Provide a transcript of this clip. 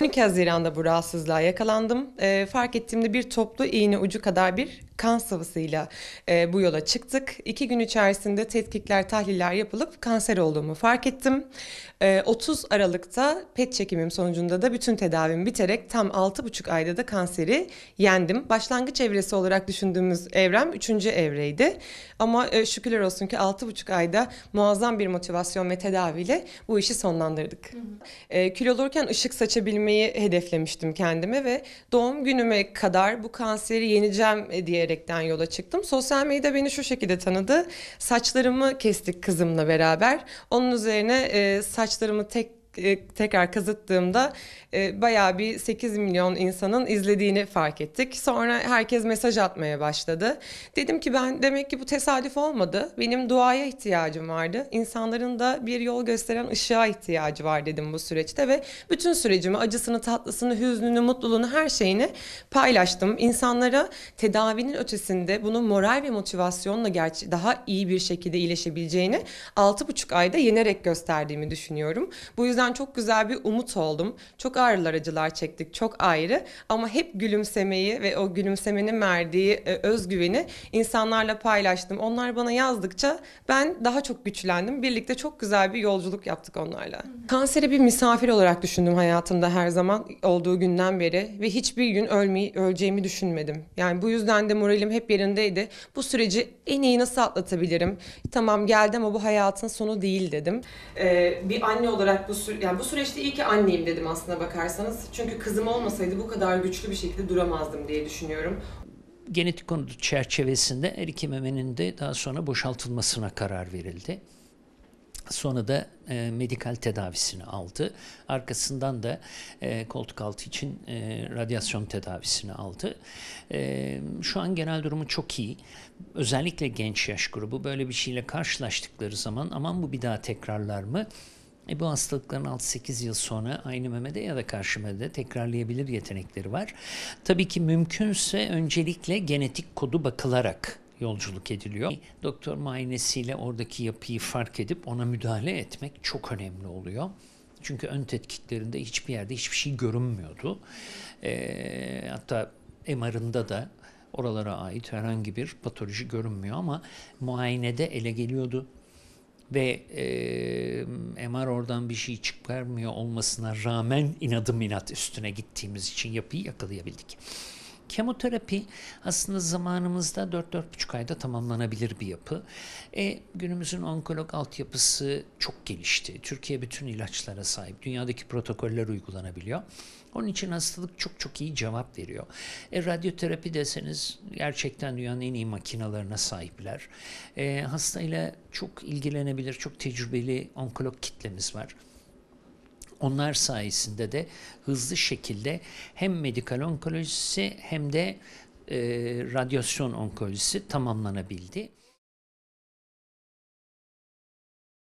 12 Haziran'da bu rahatsızlığa yakalandım. E, fark ettiğimde bir toplu iğne ucu kadar bir kan sıvısıyla e, bu yola çıktık. İki gün içerisinde tetkikler, tahliller yapılıp kanser olduğumu fark ettim. E, 30 Aralık'ta PET çekimim sonucunda da bütün tedavim biterek tam 6,5 ayda da kanseri yendim. Başlangıç evresi olarak düşündüğümüz evrem 3. evreydi. Ama e, şükürler olsun ki 6,5 ayda muazzam bir motivasyon ve tedaviyle bu işi sonlandırdık. Hı hı. E, kül olurken ışık saçabilmeyi hedeflemiştim kendime ve doğum günüme kadar bu kanseri yeneceğim e, diye diyerekten yola çıktım. Sosyal medya beni şu şekilde tanıdı. Saçlarımı kestik kızımla beraber. Onun üzerine e, saçlarımı tek e, tekrar kazıttığımda e, bayağı bir 8 milyon insanın izlediğini fark ettik. Sonra herkes mesaj atmaya başladı. Dedim ki ben demek ki bu tesadüf olmadı. Benim duaya ihtiyacım vardı. İnsanların da bir yol gösteren ışığa ihtiyacı var dedim bu süreçte ve bütün sürecimi acısını, tatlısını, hüznünü, mutluluğunu her şeyini paylaştım. İnsanlara tedavinin ötesinde bunun moral ve motivasyonla gerçi daha iyi bir şekilde iyileşebileceğini 6,5 ayda yenerek gösterdiğimi düşünüyorum. Bu yüzden yüzden çok güzel bir umut oldum. Çok ağrılar acılar çektik çok ayrı ama hep gülümsemeyi ve o gülümsemenin verdiği e, özgüveni insanlarla paylaştım. Onlar bana yazdıkça ben daha çok güçlendim. Birlikte çok güzel bir yolculuk yaptık onlarla. Kanseri bir misafir olarak düşündüm hayatımda her zaman olduğu günden beri ve hiçbir gün ölmeyi öleceğimi düşünmedim. Yani bu yüzden de moralim hep yerindeydi. Bu süreci en iyi nasıl atlatabilirim? Tamam geldi ama bu hayatın sonu değil dedim. Ee, bir anne olarak bu sü- yani bu süreçte iyi ki anneyim dedim aslında bakarsanız. Çünkü kızım olmasaydı bu kadar güçlü bir şekilde duramazdım diye düşünüyorum. Genetik konu çerçevesinde her iki memenin de daha sonra boşaltılmasına karar verildi. Sonra da e, medikal tedavisini aldı. Arkasından da e, koltuk altı için e, radyasyon tedavisini aldı. E, şu an genel durumu çok iyi. Özellikle genç yaş grubu böyle bir şeyle karşılaştıkları zaman aman bu bir daha tekrarlar mı? E bu hastalıkların 6-8 yıl sonra aynı memede ya da karşı memede tekrarlayabilir yetenekleri var. Tabii ki mümkünse öncelikle genetik kodu bakılarak yolculuk ediliyor. Doktor muayenesiyle oradaki yapıyı fark edip ona müdahale etmek çok önemli oluyor. Çünkü ön tetkiklerinde hiçbir yerde hiçbir şey görünmüyordu. E, hatta MR'ında da oralara ait herhangi bir patoloji görünmüyor ama muayenede ele geliyordu ve e, MR oradan bir şey çıkarmıyor olmasına rağmen inadım inat üstüne gittiğimiz için yapıyı yakalayabildik. Kemoterapi aslında zamanımızda 4-4,5 ayda tamamlanabilir bir yapı. E, günümüzün onkolog altyapısı çok gelişti. Türkiye bütün ilaçlara sahip. Dünyadaki protokoller uygulanabiliyor. Onun için hastalık çok çok iyi cevap veriyor. E, radyoterapi deseniz gerçekten dünyanın en iyi makinalarına sahipler. E, hastayla çok ilgilenebilir, çok tecrübeli onkolog kitlemiz var. Onlar sayesinde de hızlı şekilde hem medikal onkolojisi hem de e, radyasyon onkolojisi tamamlanabildi.